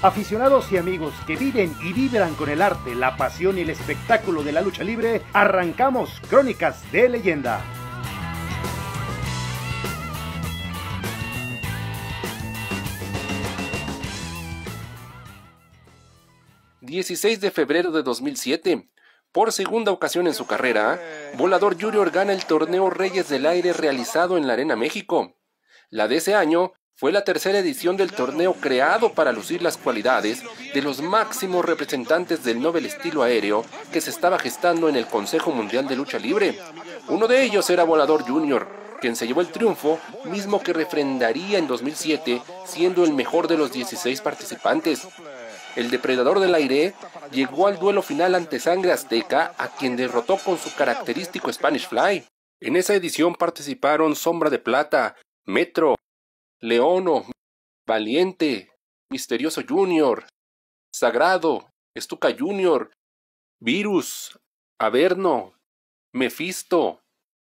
Aficionados y amigos que viven y vibran con el arte, la pasión y el espectáculo de la lucha libre, arrancamos Crónicas de Leyenda. ...16 de febrero de 2007... ...por segunda ocasión en su carrera... ...Volador Junior gana el torneo Reyes del Aire... ...realizado en la Arena México... ...la de ese año fue la tercera edición del torneo creado para lucir las cualidades de los máximos representantes del Nobel estilo aéreo que se estaba gestando en el Consejo Mundial de Lucha Libre. Uno de ellos era Volador Jr., quien se llevó el triunfo, mismo que refrendaría en 2007, siendo el mejor de los 16 participantes. El depredador del aire llegó al duelo final ante Sangre Azteca, a quien derrotó con su característico Spanish Fly. En esa edición participaron Sombra de Plata, Metro, Leono, Valiente, Misterioso Junior, Sagrado, Estuca Junior, Virus, Averno, Mefisto,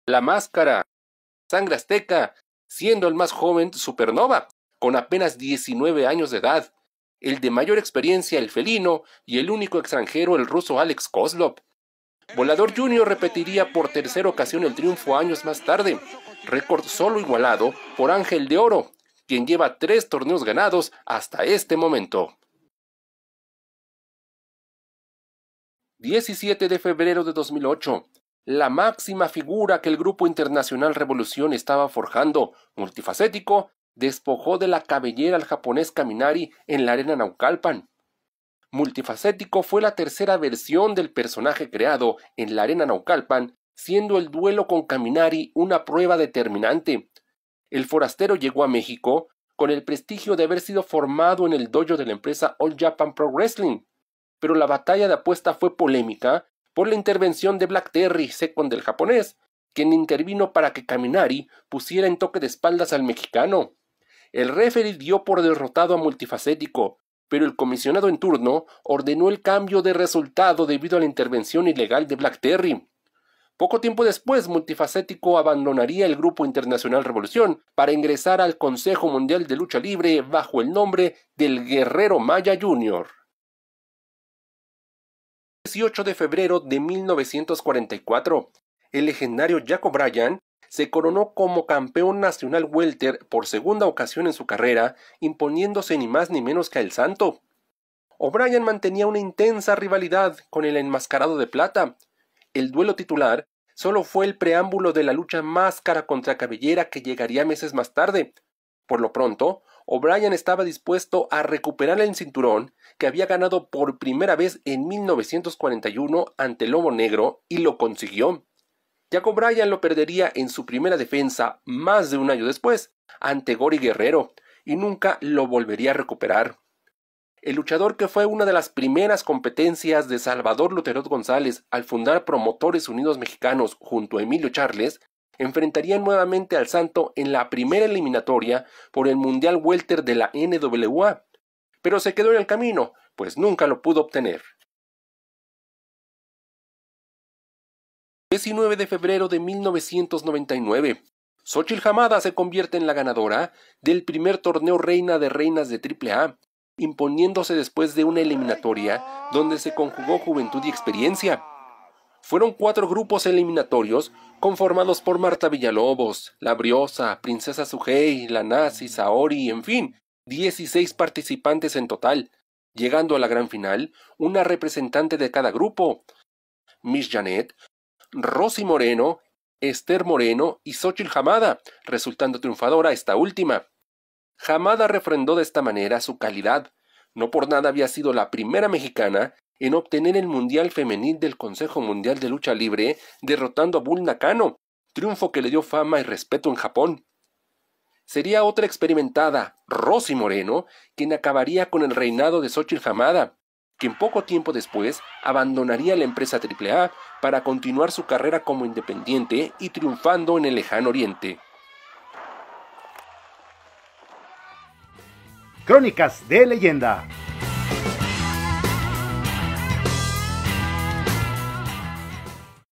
La Máscara, Sangre Azteca, siendo el más joven Supernova, con apenas 19 años de edad, el de mayor experiencia el felino y el único extranjero el ruso Alex Kozlov. Volador Junior repetiría por tercera ocasión el triunfo años más tarde, récord solo igualado por Ángel de Oro, quien lleva tres torneos ganados hasta este momento. 17 de febrero de 2008. La máxima figura que el Grupo Internacional Revolución estaba forjando, multifacético, despojó de la cabellera al japonés Kaminari en la arena Naucalpan. Multifacético fue la tercera versión del personaje creado en la arena Naucalpan, siendo el duelo con Kaminari una prueba determinante, el forastero llegó a México con el prestigio de haber sido formado en el dojo de la empresa All Japan Pro Wrestling, pero la batalla de apuesta fue polémica por la intervención de Black Terry Second del japonés, quien intervino para que Kaminari pusiera en toque de espaldas al mexicano. El referee dio por derrotado a Multifacético, pero el comisionado en turno ordenó el cambio de resultado debido a la intervención ilegal de Black Terry. Poco tiempo después, Multifacético abandonaría el Grupo Internacional Revolución para ingresar al Consejo Mundial de Lucha Libre bajo el nombre del Guerrero Maya Jr. 18 de febrero de 1944, el legendario Jack O'Brien se coronó como campeón nacional welter por segunda ocasión en su carrera, imponiéndose ni más ni menos que a el Santo. O'Brien mantenía una intensa rivalidad con el enmascarado de plata, el duelo titular solo fue el preámbulo de la lucha máscara contra cabellera que llegaría meses más tarde. Por lo pronto, O'Brien estaba dispuesto a recuperar el cinturón que había ganado por primera vez en 1941 ante Lobo Negro y lo consiguió. Jack O'Brien lo perdería en su primera defensa más de un año después, ante Gory Guerrero, y nunca lo volvería a recuperar. El luchador que fue una de las primeras competencias de Salvador Luterot González al fundar Promotores Unidos Mexicanos junto a Emilio Charles, enfrentaría nuevamente al Santo en la primera eliminatoria por el Mundial Welter de la NWA, pero se quedó en el camino, pues nunca lo pudo obtener. 19 de febrero de 1999, Xochitl Jamada se convierte en la ganadora del primer torneo Reina de Reinas de AAA, imponiéndose después de una eliminatoria donde se conjugó juventud y experiencia. Fueron cuatro grupos eliminatorios conformados por Marta Villalobos, La Briosa, Princesa Sugei, La Nazi, Saori, en fin, 16 participantes en total, llegando a la gran final una representante de cada grupo. Miss Janet, Rosy Moreno, Esther Moreno y Xochitl Jamada, resultando triunfadora esta última. Hamada refrendó de esta manera su calidad. No por nada había sido la primera mexicana en obtener el Mundial Femenil del Consejo Mundial de Lucha Libre, derrotando a Bull Nakano, triunfo que le dio fama y respeto en Japón. Sería otra experimentada, Rosy Moreno, quien acabaría con el reinado de Xochitl Hamada, quien poco tiempo después abandonaría la empresa AAA para continuar su carrera como independiente y triunfando en el lejano oriente. Crónicas de Leyenda.